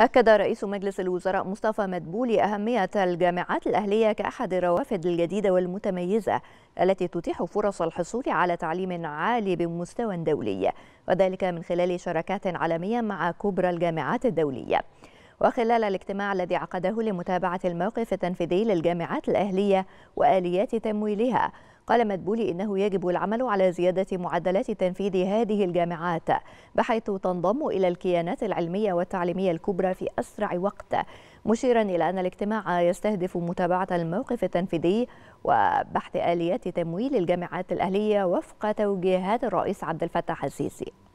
أكد رئيس مجلس الوزراء مصطفى مدبولي أهمية الجامعات الأهلية كأحد الروافد الجديدة والمتميزة التي تتيح فرص الحصول على تعليم عالي بمستوى دولي وذلك من خلال شراكات عالمية مع كبرى الجامعات الدولية وخلال الاجتماع الذي عقده لمتابعة الموقف التنفيذي للجامعات الأهلية وآليات تمويلها قال مدبولي إنه يجب العمل على زيادة معدلات تنفيذ هذه الجامعات بحيث تنضم إلى الكيانات العلمية والتعليمية الكبرى في أسرع وقت مشيرا إلى أن الاجتماع يستهدف متابعة الموقف التنفيذي وبحث آليات تمويل الجامعات الأهلية وفق توجيهات الرئيس عبد الفتاح السيسي